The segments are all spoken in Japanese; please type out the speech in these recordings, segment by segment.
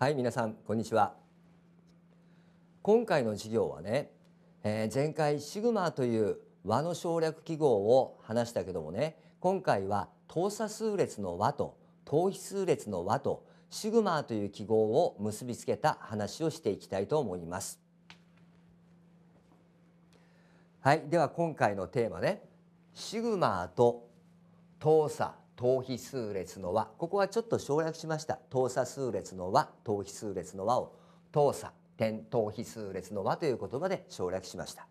はい皆さんこんにちは今回の授業はね、えー、前回シグマという和の省略記号を話したけどもね今回は等差数列の和と等比数列の和とシグマという記号を結びつけた話をしていきたいと思いますはいでは今回のテーマねシグマと等差等比数列の和ここはちょっと省略しました等差数列の和等比数列の和を等差点等比数列の和という言葉で省略しました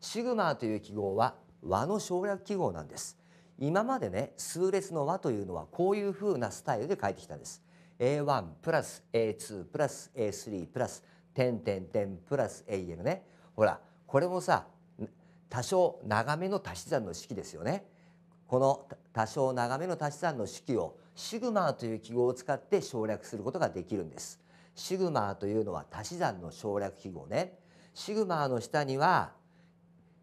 シグマという記号は和の省略記号なんです今までね数列の和というのはこういう風なスタイルで書いてきたんです A1 プラス A2 プラス A3 プラス点点点プラス AL ねほらこれもさ多少長めの足し算の式ですよねこの多少長めの足し算の式をシグマという記号を使って省略することができるんです。シグマというのは足し算の省略記号ね。シグマの下には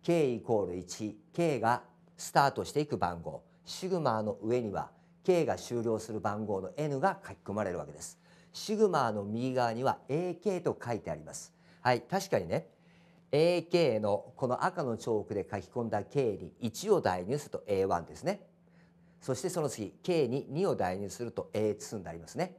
k イコール1 k がスタートしていく番号シグマの上には k が終了する番号の n が書き込まれるわけです。シグマの右側には ak と書いてあります。はい、確かにね AK のこの赤のチョークで書き込んだ K に1を代入すると A1 ですねそしてその次 K に2を代入すると A2 になりますね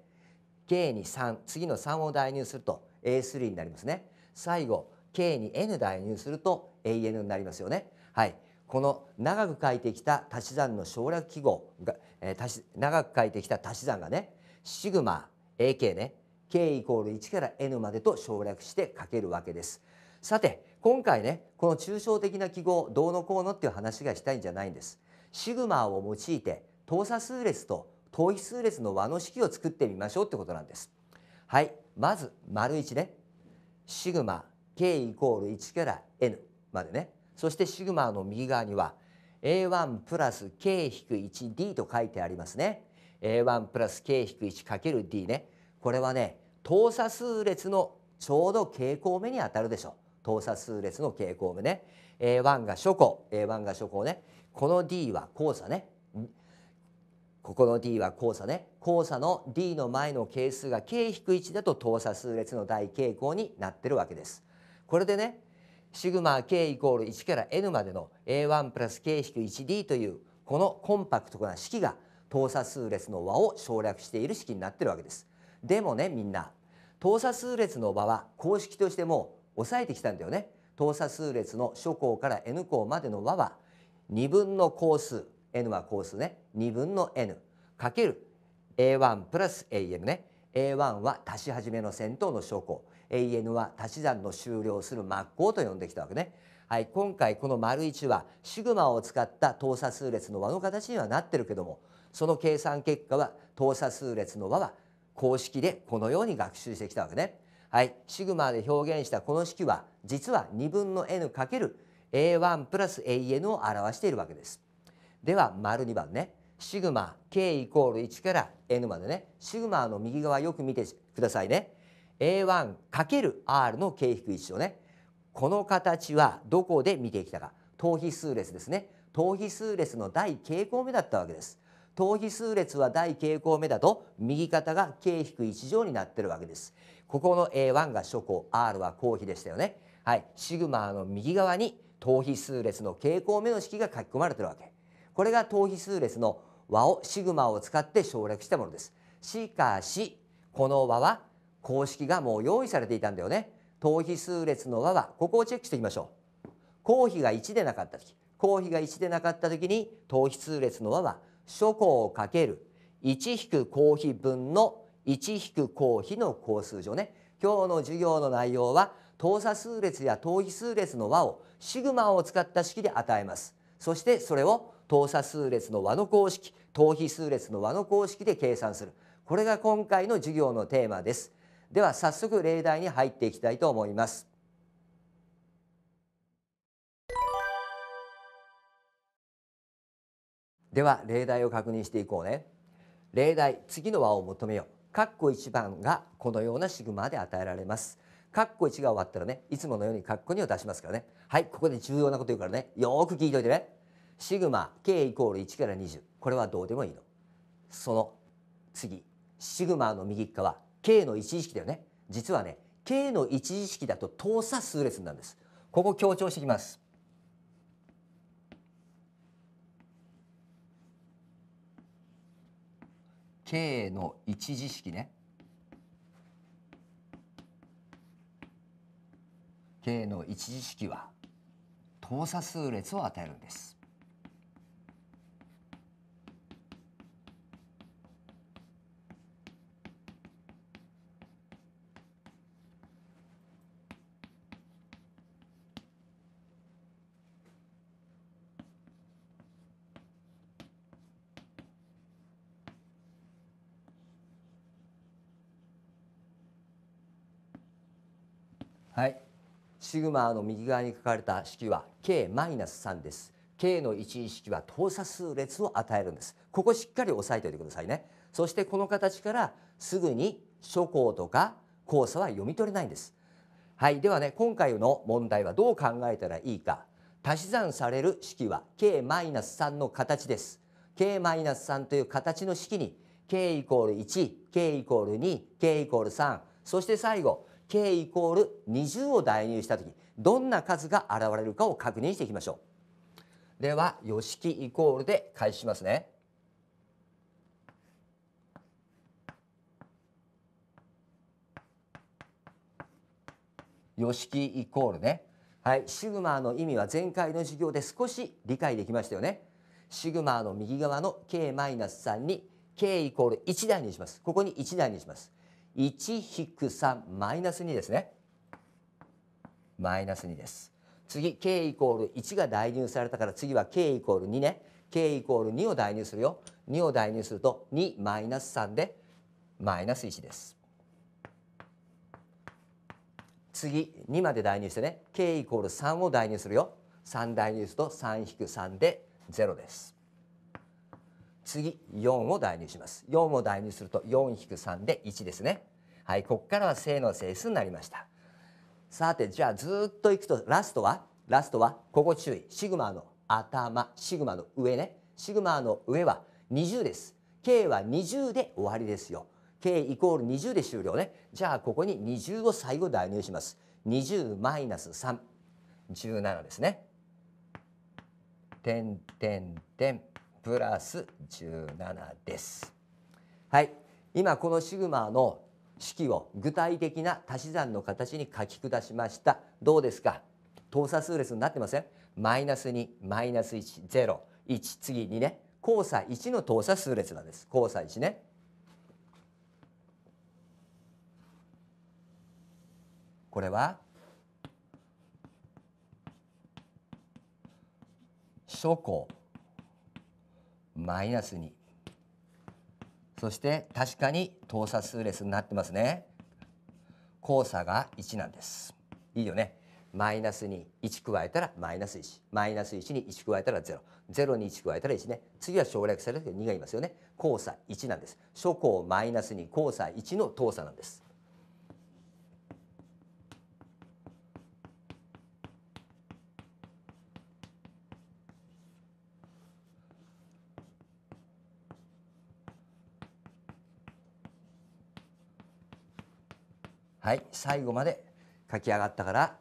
K に3次の3を代入すると A3 になりますね最後 K に N 代入すると AN になりますよねはいこの長く書いてきた足し算の省略記号が、えー、足し長く書いてきた足し算がねシグマ AK ね K イコール1から N までと省略して書けるわけです。さて今回ねこの抽象的な記号どうのこうのっていう話がしたいんじゃないんです。シグマを用いて等差数列と等比数列の和の式を作ってみましょうってことなんです。はい、まず丸1ね。シグマ k イコール1から n までね。そしてシグマの右側には a1 プラス k-1d と書いてありますね。a1 プラス k-1×d ね。これはね、等差数列のちょうど傾向目にあたるでしょう。等差数列の傾向部ね、えー、1が初項、えー、1が初項ねこの D は交差ねここの D は交差ね交差の D の前の係数が K-1 だと等差数列の大傾向になってるわけです。これでねシグマ K イコール1から N までの A1 プラス K-1D というこのコンパクトな式が等差数列の和を省略している式になってるわけです。でもねみんな等差数列の和は公式としても抑えてきたんだよね。等差数列の初項から n 項までの和は2分の項数 n は項数ね2分の n かける a1 プラス am ね a1 は足し始めの先頭の初項 an は足し算の終了する末項と呼んできたわけね。はい、今回この丸1はシグマを使った等差数列の和の形にはなってるけどもその計算結果は等差数列の和は公式でこのように学習してきたわけね。はい、シグマで表現したこの式は実は2分の n×a1 プラス an を表しているわけです。では丸2番ねシグマ k イコール1から n までねシグマの右側よく見てくださいね a1×r の k-1 をねこの形はどこで見てきたか等比数列ですね等比数列の第傾向目だったわけです等比数列は大傾向目だと右肩が K-1 乗になってるわけです。ここの A1 が初項 R は後比でしたよね。はい、シグマの右側に等比数列の傾向目の式が書き込まれてるわけ。これが等比数列の和をシグマを使って省略したものです。しかしこの和は公式がもう用意されていたんだよね。等比数列の和はここをチェックしていきましょう。公比が1でなかった時公比が1でなかった時に等比数列の和は諸項かける1引く公費分の1引く公費の公数上ね今日の授業の内容は等差数列や等比数列の和をシグマを使った式で与えますそしてそれを等差数列の和の公式等比数列の和の公式で計算するこれが今回の授業のテーマですでは早速例題に入っていきたいと思いますでは例題を確認していこうね例題次の和を求めよう括弧1番がこのようなシグマで与えられます括弧1が終わったらねいつものように括弧2を出しますからねはいここで重要なこと言うからねよく聞いといてねシグマ k イコール1から20これはどうでもいいのその次シグマの右側は k の一次式だよね実はね k の一次式だと等差数列なんですここ強調してきます K の一次式ね K の一次式は等差数列を与えるんですはいシグマの右側に書かれた式は K-3 マイナスです K の1式は等差数列を与えるんですここしっかり押さえておいてくださいねそしてこの形からすぐに初項とか交差は読み取れないんですはいではね今回の問題はどう考えたらいいか足し算される式は K-3 マイナスの形です K-3 マイナスという形の式に K イコール1 K イコール2 K イコール3そして最後 k イコール20を代入した時どんな数が現れるかを確認していきましょうでは余式イコールで開始しますねしきイコールねはいシグマの意味は前回の授業で少し理解できましたよねシグマの右側の k-3 に k イコール1台にしますここに1台にします1-3マイナス2ですね。マイナス2です。次 k イコール1が代入されたから次は k イコール2ね。k イコール2を代入するよ。2を代入すると2マイナス3でマイナス1です。次2まで代入してね k イコール3を代入するよ。3代入すると3引く3で0です。次4を代入します4を代入すると4-3で1ですねはいここからは正の整数になりましたさてじゃあずっといくとラストはラストはここ注意シグマの頭シグマの上ねシグマの上は20です K は20で終わりですよ K イコール20で終了ねじゃあここに20を最後代入します20マイナス317ですね点点点プラス17です。はい、今このシグマの式を具体的な足し算の形に書き下しました。どうですか？等差数列になってません？マイナス2、マイナス1、0、1次にね。交差1の等差数列なんです。交差1ね。これは初項マイナス2そして確かに等差数列になってますね交差が1なんですいいよねマイナスに1加えたらマイナス1マイナス1に1加えたら0ゼに1加えたら1ね次は省略されてけ2がいますよね交差1なんです初項マイナス2交差1の等差なんですはい最後まで書き上がったから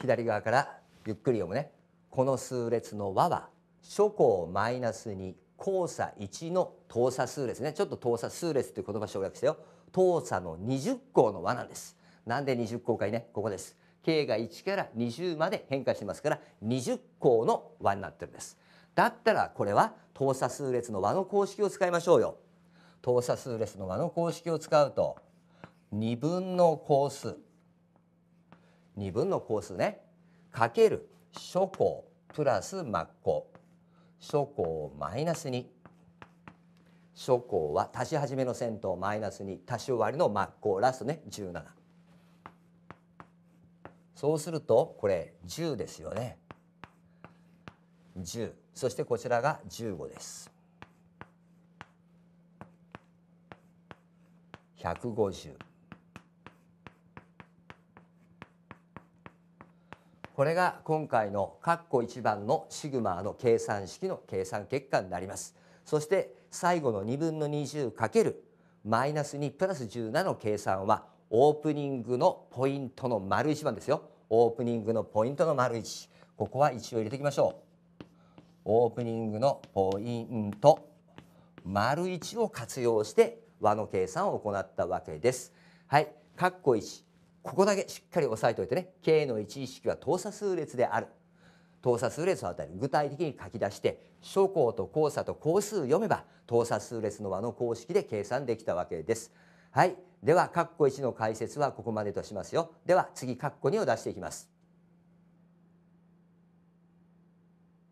左側からゆっくり読むねこの数列の和は初項マイナス2交差1の等差数列ねちょっと等差数列という言葉省略してよ等差の20項の和なんですなんで20項かいねここです k が1から20まで変化してますから20項の和になってるんですだったらこれは等差数列の和の公式を使いましょうよ等差数列の和の公式を使うと2分の項数2分の項数ねかける初項プラス末項初項マイナス2初項は足し始めの先頭マイナス2足し終わりの末項ラストね17そうするとこれ10ですよね10そしてこちらが15です150これが今回の括弧1番のシグマの計算式の計算結果になりますそして最後の2分の 20× マイナス2プラス17の計算はオープニングのポイントの丸1番ですよオープニングのポイントの丸1ここは1を入れていきましょうオープニングのポイント丸1を活用して和の計算を行ったわけですはい、括弧1ここだけしっかり押さえておいてね K の一意識は等差数列である等差数列を与える具体的に書き出して初項と交差と項数読めば等差数列の和の公式で計算できたわけです。はい、では括弧1の解説はここまでとしますよ。では次括弧2を出していきます。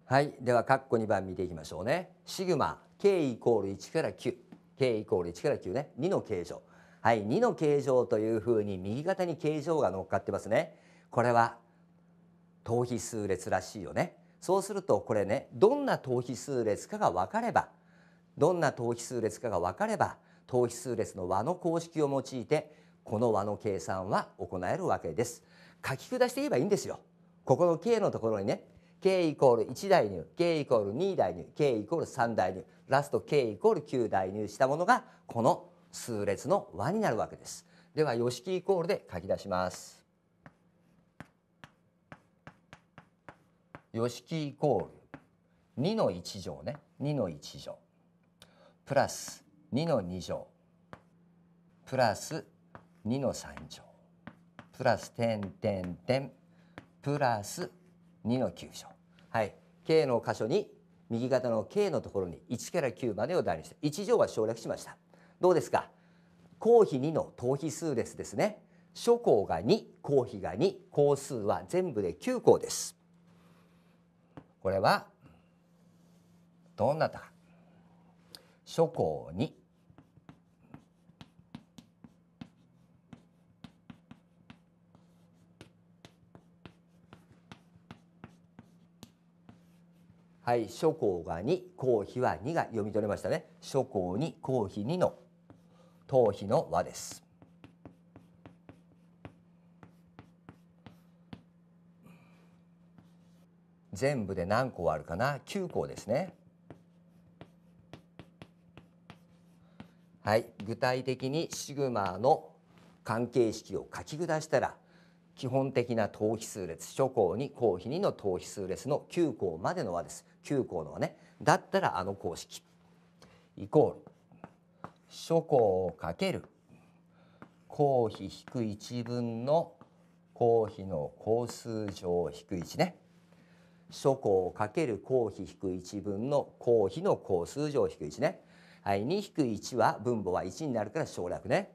はい、では括弧2番見ていきましょうね。シグマ k イコール1から9、k イコール1から9ね、2の形状。はい、2の形状というふうに右肩に形状が乗っかってますね。これは等比数列らしいよね。そうするとこれねどんな等比数列かが分かればどんな等比数列かが分かれば等比数列の和の公式を用いてこの和の計算は行えるわけです。書き下していえばいいんですよ。ここの k のところにね k イコール1代入 k イコール2代入 k イコール3代入ラスト k イコール9代入したものがこの数列の和になるわけです。では様式イコールで書き出します。様式イコール2の1乗ね2の1乗プラス2の2乗プラス2の3乗プラス点点点プラス2の9乗はい K の箇所に右肩の K のところに1から9までを代にして1乗は省略しましたどうですか公費2の等比数列ですね諸項が2公費が2項数は全部で9項ですこれはどうなったか諸項2はい、諸項が2、公費は2が読み取れましたね。諸項2、公費2の頭皮の輪です全部で何個あるかな9個ですねはい具体的にシグマの関係式を書き下したら基本的な等比数列初項に項比2の等比数列の9項までの和です9項の和ねだったらあの公式イコール初項をかける。公費引く一分の。公費の項数乗を引く一ね。初項をかける公費引く1分の公費の公数乗引く1ね初項をかける公費引く1分の公費の公数乗引く1ねはい2引く1は分母は1になるから省略ね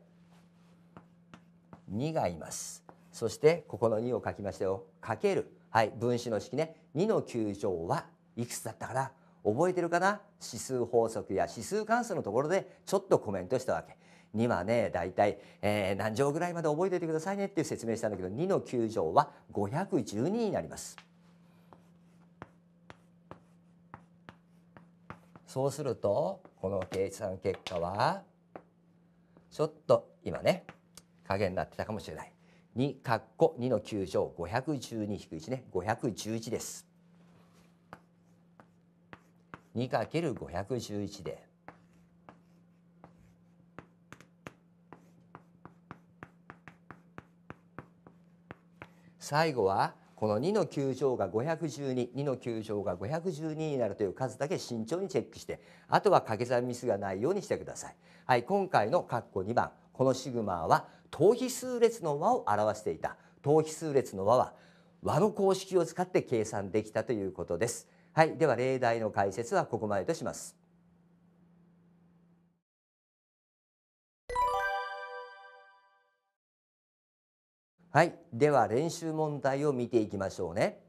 2がいますそしてここの2を書きましたよかけるはい分子の式ね2の9乗はいくつだったかな覚えてるかな指数法則や指数関数のところでちょっとコメントしたわけ。2はね大体、えー、何乗ぐらいまで覚えておいてくださいねっていう説明したんだけど2の9乗は512になります。そうするとこの計算結果はちょっと今ね影になってたかもしれない2かっこ2の9乗512-1ね511です。2×511 で最後はこの2の9乗が5122の9乗が512になるという数だけ慎重にチェックしてあとは掛け算ミスがないようにしてください。はい、今回の括弧2番このシグマは等比数列の和を表していた等比数列の和は和の公式を使って計算できたということです。はいでは例題の解説はここまでとします。はい、では練習問題を見ていきましょうね。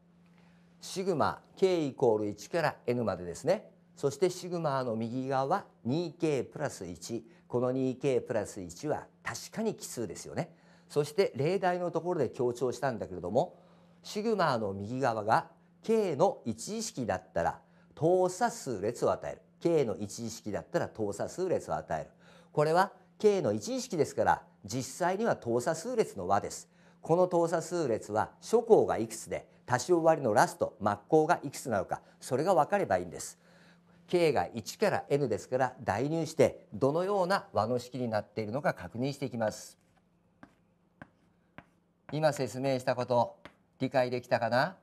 シグマ k イコール1から n までですね。そしてシグマの右側は 2k プラス1。この 2k プラス1は確かに奇数ですよね。そして例題のところで強調したんだけれども、シグマの右側が K の一意識だったら等差数列を与える K の一意識だったら等差数列を与えるこれは K の一意識ですから実際には等差数列の和ですこの等差数列は初項がいくつで多少割のラスト末項がいくつなのかそれが分かればいいんです K が1から N ですから代入してどのような和の式になっているのか確認していきます今説明したこと理解できたかな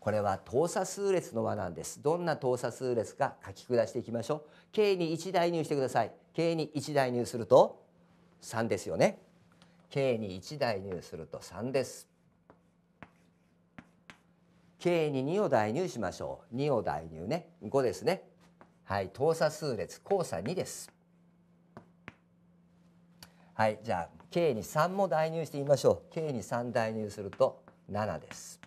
これは等差数列の和なんですどんな等差数列か書き下していきましょう k に1代入してください k に1代入すると3ですよね k に1代入すると3です k に2を代入しましょう2を代入ね5ですねはい等差数列交差2ですはいじゃあ k に3も代入してみましょう k に3代入すると7です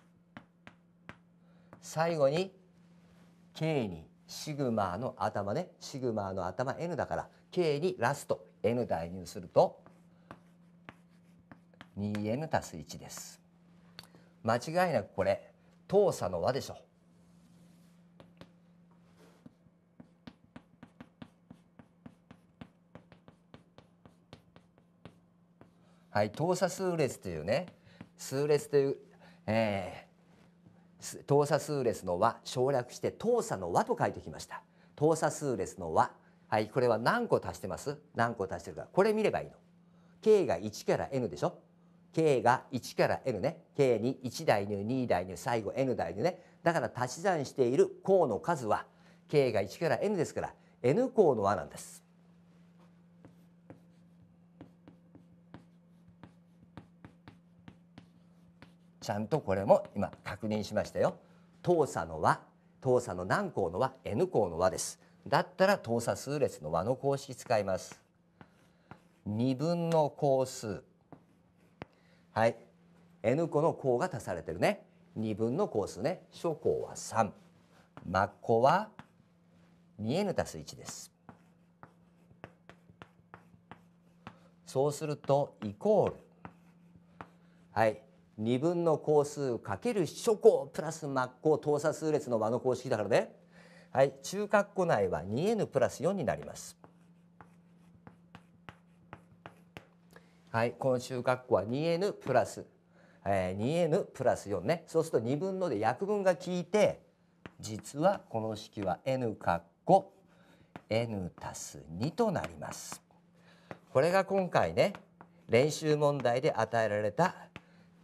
最後に K にシグマの頭ねシグマの頭 N だから K にラスト N 代入すると 2N たす1です。間違いなくこれ等差の和でしょ。はい、等差数列というね数列という、えー、等差数列の和省略して等差の和と書いてきました等差数列の和はいこれは何個足してます何個足してるかこれ見ればいいの k が1から n でしょ k が1から n ね k に1代入2代入最後 n 代入ねだから足し算している項の数は k が1から n ですから n 項の和なんですちゃんとこれも今確認しましたよ。等差の和等差の何項の和 n 項の和です。だったら等差数列の和の公式使います。2分の項数はい n 個の項が足されてるね2分の項数ね初項は3マッコは 2n 足す1ですそうするとイコールはい2分の項数かける初項プラス真っ項等差数列の和の公式だからね。はい、中括弧内は 2n プラス4になります。はい、この中括弧は 2n プラス、えー、2n プラス4ね。そうすると2分ので約分が効いて、実はこの式は n 括弧 n 足す2となります。これが今回ね、練習問題で与えられた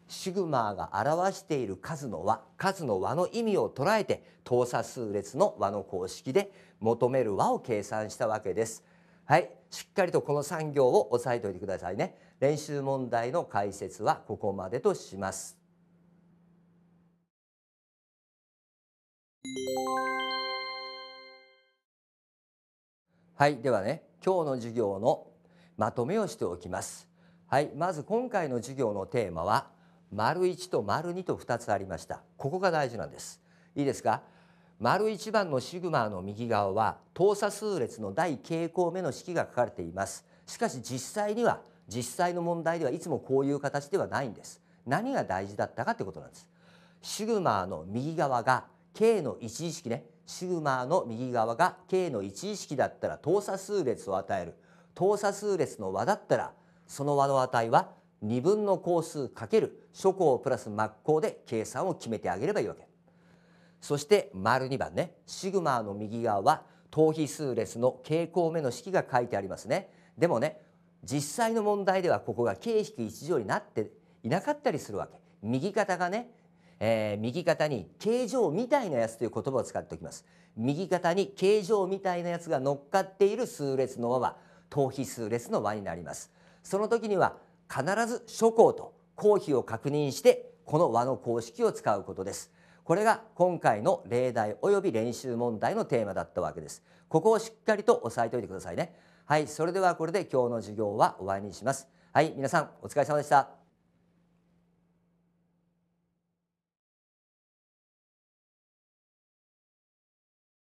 シグマが表している数の和数の和の意味を捉えて等差数列の和の公式で求める和を計算したわけです。はい、しっかりとこの産業を押さえておいてくださいね。練習問題の解説はここまでとします。はい、ではね、今日の授業のまとめをしておきます。はい、まず今回の授業のテーマは丸一と丸二と二つありましたここが大事なんですいいですか丸一番のシグマの右側は等差数列の第傾向目の式が書かれていますしかし実際には実際の問題ではいつもこういう形ではないんです何が大事だったかということなんですシグマの右側が K の一次式ねシグマの右側が K の一次式だったら等差数列を与える等差数列の和だったらその和の値は2分の工数かける初項プラス真っ項で計算を決めてあげればいいわけそして丸2番ねシグマの右側は等比数列の傾向目の式が書いてありますねでもね実際の問題ではここが形式1乗になっていなかったりするわけ右肩がね、えー、右肩に形状みたいなやつという言葉を使っておきます右肩に形状みたいなやつが乗っかっている数列の和は等比数列の和になりますその時には必ず諸項と公費を確認してこの和の公式を使うことですこれが今回の例題及び練習問題のテーマだったわけですここをしっかりと押さえておいてくださいねはいそれではこれで今日の授業は終わりにしますはい皆さんお疲れ様でした